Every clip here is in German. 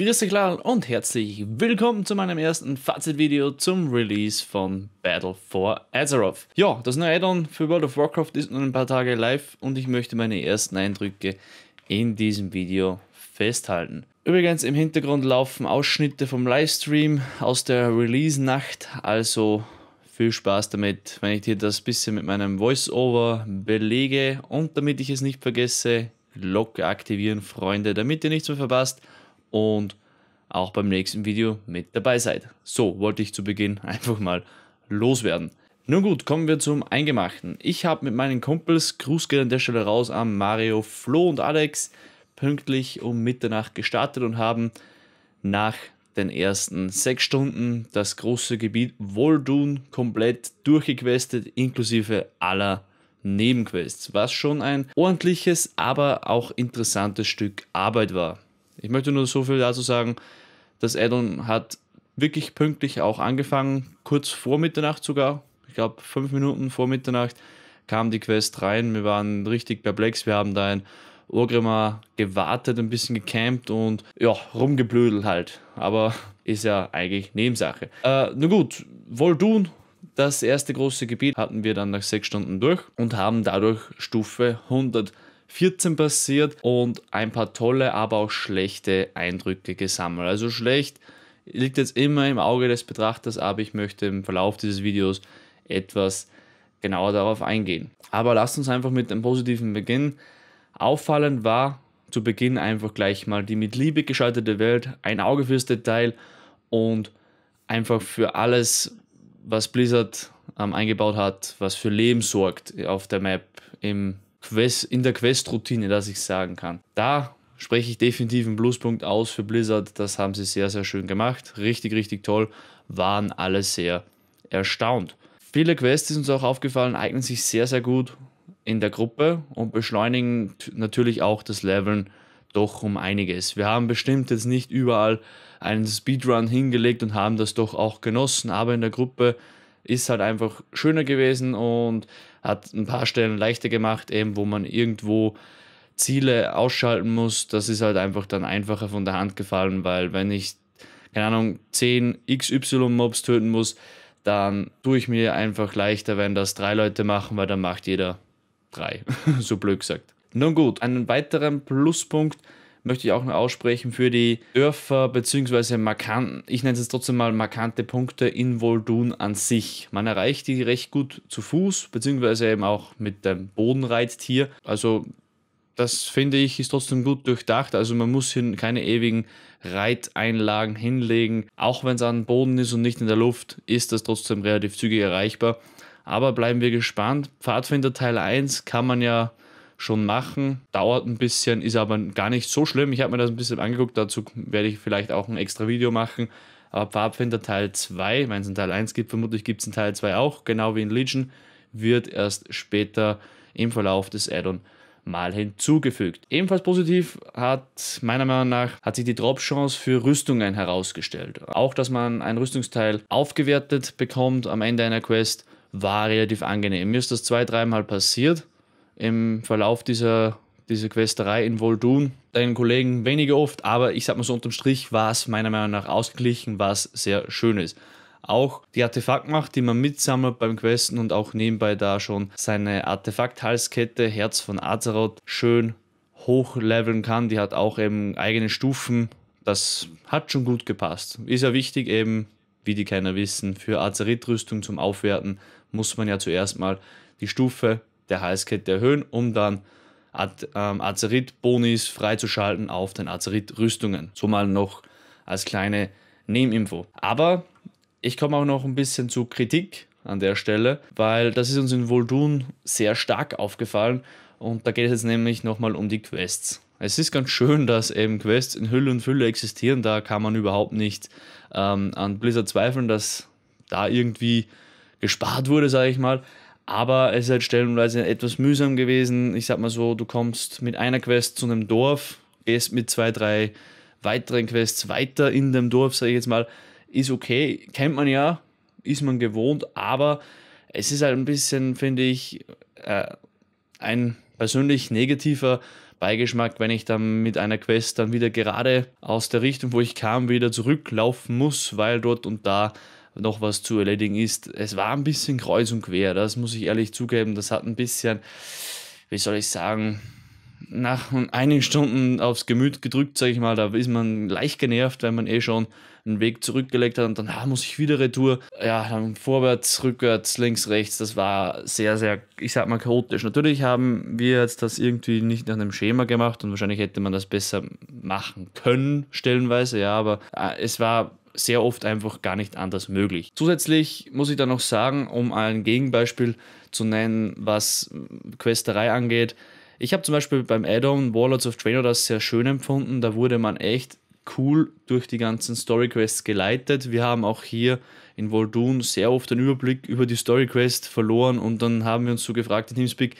Grüß dich Lal und herzlich willkommen zu meinem ersten Fazitvideo zum Release von Battle for Azeroth. Ja, das neue Addon für World of Warcraft ist nun ein paar Tage live und ich möchte meine ersten Eindrücke in diesem Video festhalten. Übrigens im Hintergrund laufen Ausschnitte vom Livestream aus der Release-Nacht, also viel Spaß damit, wenn ich dir das bisschen mit meinem Voice-Over belege und damit ich es nicht vergesse, Glocke aktivieren, Freunde, damit ihr nichts mehr verpasst und auch beim nächsten Video mit dabei seid. So wollte ich zu Beginn einfach mal loswerden. Nun gut, kommen wir zum Eingemachten. Ich habe mit meinen Kumpels, Gruß geht an der Stelle raus an Mario, Flo und Alex, pünktlich um Mitternacht gestartet und haben nach den ersten sechs Stunden das große Gebiet Voldun komplett durchgequestet, inklusive aller Nebenquests, was schon ein ordentliches, aber auch interessantes Stück Arbeit war. Ich möchte nur so viel dazu sagen, das Addon hat wirklich pünktlich auch angefangen, kurz vor Mitternacht sogar. Ich glaube, fünf Minuten vor Mitternacht kam die Quest rein. Wir waren richtig perplex. Wir haben da ein Urgrimmer gewartet, ein bisschen gecampt und ja, rumgeblödelt halt. Aber ist ja eigentlich Nebensache. Äh, na gut, Voldun, das erste große Gebiet, hatten wir dann nach sechs Stunden durch und haben dadurch Stufe 100 14 passiert und ein paar tolle, aber auch schlechte Eindrücke gesammelt. Also schlecht liegt jetzt immer im Auge des Betrachters, aber ich möchte im Verlauf dieses Videos etwas genauer darauf eingehen. Aber lasst uns einfach mit dem Positiven beginnen. Auffallend war zu Beginn einfach gleich mal die mit Liebe geschaltete Welt, ein Auge fürs Detail und einfach für alles, was Blizzard ähm, eingebaut hat, was für Leben sorgt auf der Map, im Quest, in der Quest-Routine, dass ich sagen kann. Da spreche ich definitiv einen Pluspunkt aus für Blizzard. Das haben sie sehr, sehr schön gemacht. Richtig, richtig toll. Waren alle sehr erstaunt. Viele Quests, ist uns auch aufgefallen, eignen sich sehr, sehr gut in der Gruppe und beschleunigen natürlich auch das Leveln doch um einiges. Wir haben bestimmt jetzt nicht überall einen Speedrun hingelegt und haben das doch auch genossen, aber in der Gruppe ist halt einfach schöner gewesen und hat ein paar Stellen leichter gemacht, eben wo man irgendwo Ziele ausschalten muss. Das ist halt einfach dann einfacher von der Hand gefallen, weil wenn ich, keine Ahnung, 10 XY-Mobs töten muss, dann tue ich mir einfach leichter, wenn das drei Leute machen, weil dann macht jeder drei, so blöd gesagt. Nun gut, einen weiteren Pluspunkt möchte ich auch noch aussprechen für die Dörfer bzw. markanten, ich nenne es jetzt trotzdem mal markante Punkte in Voldun an sich. Man erreicht die recht gut zu Fuß bzw. eben auch mit dem Bodenreittier. Also das finde ich ist trotzdem gut durchdacht. Also man muss hier keine ewigen Reiteinlagen hinlegen. Auch wenn es an Boden ist und nicht in der Luft, ist das trotzdem relativ zügig erreichbar. Aber bleiben wir gespannt. Pfadfinder Teil 1 kann man ja schon machen. Dauert ein bisschen, ist aber gar nicht so schlimm. Ich habe mir das ein bisschen angeguckt, dazu werde ich vielleicht auch ein extra Video machen. Aber Pfadfinder Teil 2, wenn es einen Teil 1 gibt, vermutlich gibt es einen Teil 2 auch, genau wie in Legion, wird erst später im Verlauf des Addon mal hinzugefügt. Ebenfalls positiv hat meiner Meinung nach hat sich die Drop-Chance für Rüstungen herausgestellt. Auch, dass man ein Rüstungsteil aufgewertet bekommt am Ende einer Quest, war relativ angenehm. Mir ist das zwei, dreimal passiert im Verlauf dieser, dieser Questerei in Voldun deinen Kollegen weniger oft, aber ich sag mal so unterm Strich war es meiner Meinung nach ausgeglichen, was sehr schön ist. Auch die Artefaktmacht, die man mitsammelt beim Questen und auch nebenbei da schon seine Artefakthalskette Herz von Azeroth schön hochleveln kann. Die hat auch eben eigene Stufen. Das hat schon gut gepasst. Ist ja wichtig eben, wie die Kenner wissen, für azerith rüstung zum Aufwerten muss man ja zuerst mal die Stufe der Heißkette erhöhen, um dann ähm, Azerit-Bonis freizuschalten auf den Azerit-Rüstungen. So mal noch als kleine Nebeninfo. Aber ich komme auch noch ein bisschen zu Kritik an der Stelle, weil das ist uns in Voldun sehr stark aufgefallen und da geht es jetzt nämlich nochmal um die Quests. Es ist ganz schön, dass eben Quests in Hülle und Fülle existieren, da kann man überhaupt nicht ähm, an Blizzard zweifeln, dass da irgendwie gespart wurde, sage ich mal. Aber es ist halt stellenweise etwas mühsam gewesen. Ich sag mal so, du kommst mit einer Quest zu einem Dorf, gehst mit zwei, drei weiteren Quests weiter in dem Dorf, sage ich jetzt mal. Ist okay, kennt man ja, ist man gewohnt, aber es ist halt ein bisschen, finde ich, äh, ein persönlich negativer Beigeschmack, wenn ich dann mit einer Quest dann wieder gerade aus der Richtung, wo ich kam, wieder zurücklaufen muss, weil dort und da noch was zu erledigen ist. Es war ein bisschen kreuz und quer, das muss ich ehrlich zugeben. Das hat ein bisschen, wie soll ich sagen, nach einigen Stunden aufs Gemüt gedrückt, sage ich mal. Da ist man leicht genervt, wenn man eh schon einen Weg zurückgelegt hat und dann ah, muss ich wieder Retour. Ja, dann vorwärts, rückwärts, links, rechts. Das war sehr, sehr, ich sag mal, chaotisch. Natürlich haben wir jetzt das irgendwie nicht nach einem Schema gemacht und wahrscheinlich hätte man das besser machen können, stellenweise, ja, aber äh, es war sehr oft einfach gar nicht anders möglich. Zusätzlich muss ich da noch sagen, um ein Gegenbeispiel zu nennen, was Questerei angeht. Ich habe zum Beispiel beim Add-on Warlords of Trainer das sehr schön empfunden. Da wurde man echt cool durch die ganzen Storyquests geleitet. Wir haben auch hier in Voldun sehr oft den Überblick über die Storyquest verloren und dann haben wir uns so gefragt in Teamspeak,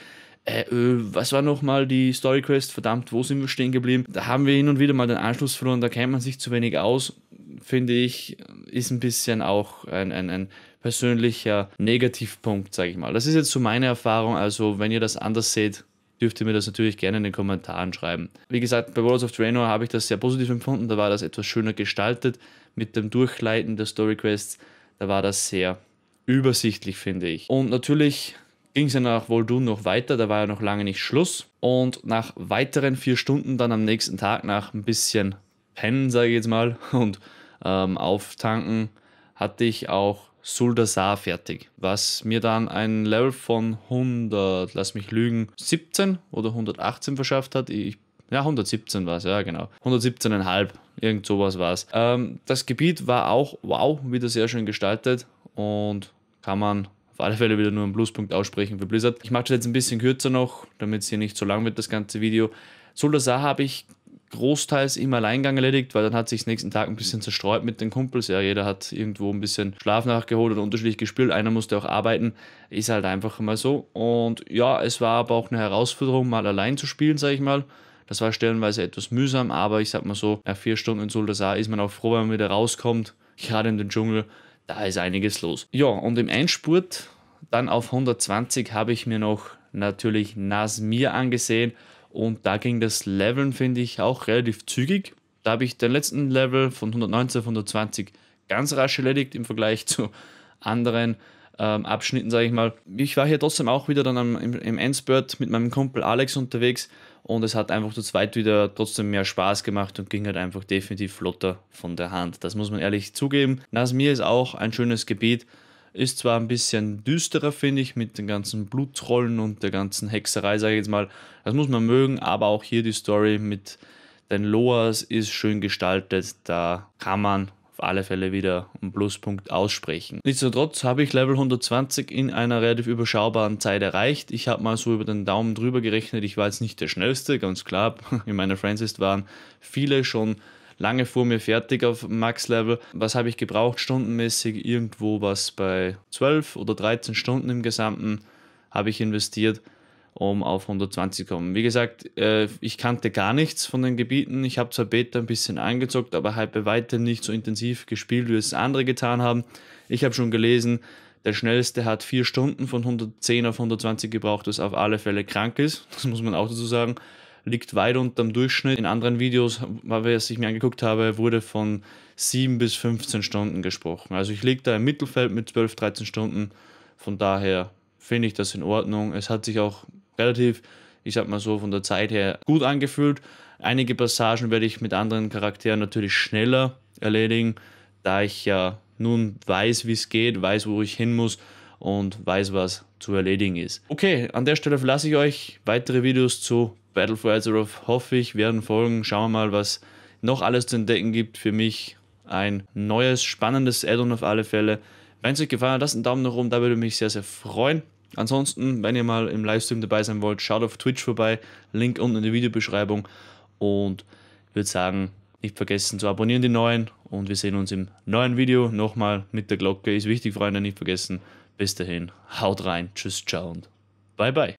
äh, äh, was war nochmal die Storyquest? Verdammt, wo sind wir stehen geblieben? Da haben wir hin und wieder mal den Anschluss verloren, da kennt man sich zu wenig aus finde ich, ist ein bisschen auch ein, ein, ein persönlicher Negativpunkt, sage ich mal. Das ist jetzt so meine Erfahrung. Also, wenn ihr das anders seht, dürft ihr mir das natürlich gerne in den Kommentaren schreiben. Wie gesagt, bei World of Draenor habe ich das sehr positiv empfunden. Da war das etwas schöner gestaltet mit dem Durchleiten der Storyquests. Da war das sehr übersichtlich, finde ich. Und natürlich ging es ja nach Voldun noch weiter, da war ja noch lange nicht Schluss. Und nach weiteren vier Stunden dann am nächsten Tag nach ein bisschen Pennen, sage ich jetzt mal, und ähm, auftanken, hatte ich auch Suldasar fertig, was mir dann ein Level von 100, lass mich lügen, 17 oder 118 verschafft hat. Ich, ja, 117 war es, ja genau. 117,5, irgend sowas war es. Ähm, das Gebiet war auch, wow, wieder sehr schön gestaltet und kann man auf alle Fälle wieder nur einen Pluspunkt aussprechen für Blizzard. Ich mache das jetzt ein bisschen kürzer noch, damit es hier nicht so lang wird, das ganze Video. Suldasar habe ich großteils im Alleingang erledigt, weil dann hat sich nächsten Tag ein bisschen zerstreut mit den Kumpels. Ja, jeder hat irgendwo ein bisschen Schlaf nachgeholt und unterschiedlich gespielt. Einer musste auch arbeiten. Ist halt einfach mal so. Und ja, es war aber auch eine Herausforderung, mal allein zu spielen, sage ich mal. Das war stellenweise etwas mühsam, aber ich sag mal so, nach vier Stunden in Soldasar ist man auch froh, wenn man wieder rauskommt. Gerade in den Dschungel, da ist einiges los. Ja, und im Einspurt, dann auf 120, habe ich mir noch natürlich Nasmir angesehen. Und da ging das Leveln, finde ich, auch relativ zügig. Da habe ich den letzten Level von 119 auf 120 ganz rasch erledigt im Vergleich zu anderen ähm, Abschnitten, sage ich mal. Ich war hier trotzdem auch wieder dann am, im, im Endspurt mit meinem Kumpel Alex unterwegs und es hat einfach zu zweit wieder trotzdem mehr Spaß gemacht und ging halt einfach definitiv flotter von der Hand. Das muss man ehrlich zugeben. Nasmir ist auch ein schönes Gebiet. Ist zwar ein bisschen düsterer, finde ich, mit den ganzen Blutrollen und der ganzen Hexerei, sage ich jetzt mal. Das muss man mögen, aber auch hier die Story mit den Loas ist schön gestaltet. Da kann man auf alle Fälle wieder einen Pluspunkt aussprechen. Nichtsdestotrotz habe ich Level 120 in einer relativ überschaubaren Zeit erreicht. Ich habe mal so über den Daumen drüber gerechnet. Ich war jetzt nicht der schnellste, ganz klar. In meiner Friends waren viele schon lange vor mir fertig auf Max-Level. Was habe ich gebraucht? Stundenmäßig irgendwo was bei 12 oder 13 Stunden im Gesamten habe ich investiert, um auf 120 zu kommen. Wie gesagt, äh, ich kannte gar nichts von den Gebieten. Ich habe zwar Beta ein bisschen angezockt, aber halt bei weitem nicht so intensiv gespielt, wie es andere getan haben. Ich habe schon gelesen, der schnellste hat vier Stunden von 110 auf 120 gebraucht, was auf alle Fälle krank ist. Das muss man auch dazu sagen liegt weit unter dem Durchschnitt. In anderen Videos, was ich mir angeguckt habe, wurde von 7 bis 15 Stunden gesprochen. Also ich liege da im Mittelfeld mit 12, 13 Stunden. Von daher finde ich das in Ordnung. Es hat sich auch relativ, ich sag mal so, von der Zeit her gut angefühlt. Einige Passagen werde ich mit anderen Charakteren natürlich schneller erledigen, da ich ja nun weiß, wie es geht, weiß, wo ich hin muss und weiß, was zu erledigen ist. Okay, an der Stelle verlasse ich euch. Weitere Videos zu Battle for Azeroth also hoffe ich, werden folgen. Schauen wir mal, was noch alles zu entdecken gibt. Für mich ein neues, spannendes Addon auf alle Fälle. Wenn es euch gefallen hat, lasst einen Daumen nach oben, da würde mich sehr, sehr freuen. Ansonsten, wenn ihr mal im Livestream dabei sein wollt, schaut auf Twitch vorbei. Link unten in der Videobeschreibung. Und ich würde sagen, nicht vergessen zu abonnieren, die neuen. Und wir sehen uns im neuen Video. Nochmal mit der Glocke. Ist wichtig, Freunde, nicht vergessen. Bis dahin, haut rein. Tschüss, ciao und bye bye.